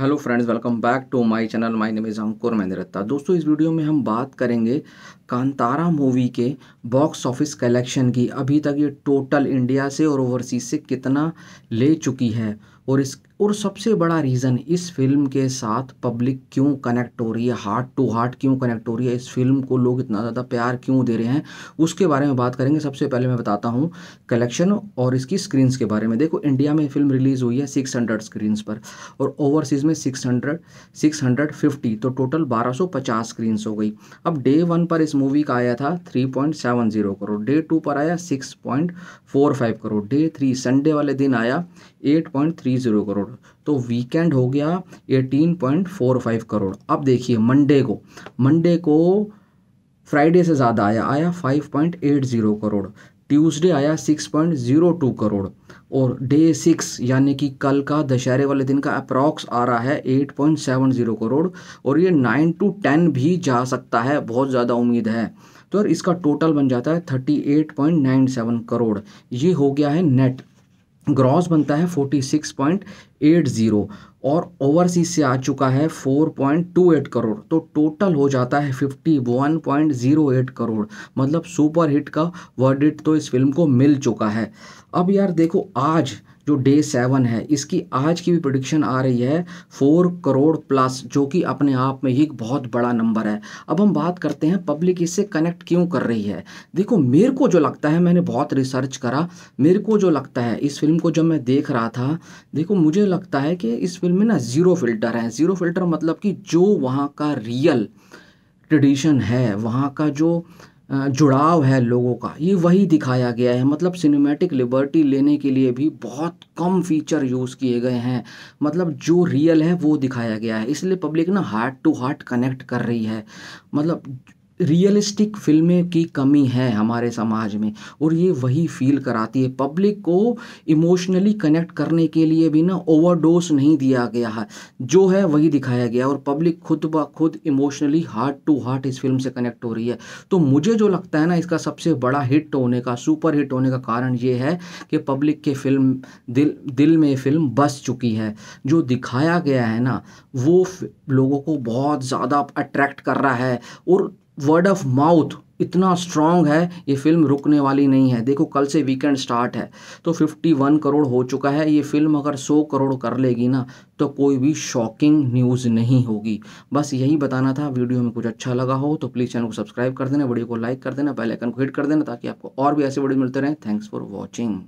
hello friends welcome back to my channel my name is Ankur Mahindrata दोस्तों इस वीडियो में हम बात करेंगे कांतारा मूवी के बॉक्स ऑफिस कलेक्शन की अभी तक ये टोटल इंडिया से और ओवरसीज से कितना ले चुकी है और इस और सबसे बड़ा रीज़न इस फिल्म के साथ पब्लिक क्यों कनेक्ट हो रही है हार्ट टू हार्ट क्यों कनेक्ट हो रही है इस फिल्म को लोग इतना ज़्यादा प्यार क्यों दे रहे हैं उसके बारे में बात करेंगे सबसे पहले मैं बताता हूँ कलेक्शन और इसकी स्क्रीन्स के बारे में देखो इंडिया में फिल्म रिलीज़ हुई है सिक्स हंड्रेड स्क्रीन्स पर और ओवरसीज़ में six hundred six hundred fifty तो टोटल बारह सौ पचास स्क्रीन्स हो गई अब डे वन पर इस मूवी का आया था three point seven zero crore day two पर आया six point four five crore day three Sunday वाले दिन आया eight point three three zero crore तो वीकेंड हो गया eighteen point four five crore अब देखिए मंडे को मंडे को फ्राइडे से ज़्यादा आया आया five point eight zero crore Tuesday आया six point zero two crore और डे सिक्स यानी कि कल का दशहरे वाले दिन का अप्रॉक्स आ रहा है eight point seven zero crore और ये नाइन टू टेन भी जा सकता है बहुत ज़्यादा उम्मीद है तो इसका टोटल बन जाता है thirty eight point nine seven crore ये हो गया है नेट ग्रॉस बनता है forty six point eight zero और ओवरसीज से आ चुका है 4.28 करोड़ तो टोटल हो जाता है 51.08 करोड़ मतलब सुपर हिट का वर्डिट तो इस फिल्म को मिल चुका है अब यार देखो आज जो डे सेवन है इसकी आज की भी प्रोडिक्शन आ रही है फोर करोड़ प्लस जो कि अपने आप में ही एक बहुत बड़ा नंबर है अब हम बात करते हैं पब्लिक इससे कनेक्ट क्यों कर रही है देखो मेरे को जो लगता है मैंने बहुत रिसर्च करा मेरे को जो लगता है इस फिल्म को जब मैं देख रहा था देखो मुझे लगता है कि इस फिल्म में ना ज़ीरो फिल्टर है ज़ीरो फिल्टर मतलब कि जो वहाँ का रियल ट्रेडिशन है वहाँ का जो जुड़ाव है लोगों का ये वही दिखाया गया है मतलब सिनेमैटिक लिबर्टी लेने के लिए भी बहुत कम फीचर यूज़ किए गए हैं मतलब जो रियल है वो दिखाया गया है इसलिए पब्लिक ना हार्ट टू हार्ट कनेक्ट कर रही है मतलब रियलिस्टिक फिल्में की कमी है हमारे समाज में और ये वही फील कराती है पब्लिक को इमोशनली कनेक्ट करने के लिए भी ना ओवरडोज नहीं दिया गया है जो है वही दिखाया गया और पब्लिक खुद ब खुद इमोशनली हार्ट टू हार्ट इस फिल्म से कनेक्ट हो रही है तो मुझे जो लगता है ना इसका सबसे बड़ा हिट होने का सुपर हिट होने का कारण ये है कि पब्लिक के फिल्म दिल दिल में फिल्म बस चुकी है जो दिखाया गया है ना वो लोगों को बहुत ज़्यादा अट्रैक्ट कर रहा है और वर्ड ऑफ माउथ इतना स्ट्रांग है ये फिल्म रुकने वाली नहीं है देखो कल से वीकेंड स्टार्ट है तो 51 करोड़ हो चुका है ये फिल्म अगर 100 करोड़ कर लेगी ना तो कोई भी शॉकिंग न्यूज़ नहीं होगी बस यही बताना था वीडियो में कुछ अच्छा लगा हो तो प्लीज़ चैनल को सब्सक्राइब कर देना वीडियो को लाइक कर देना बेल आइकन को हिट कर देना ताकि आपको और भी ऐसे वीडियो मिलते रहें थैंक्स फॉर वॉचिंग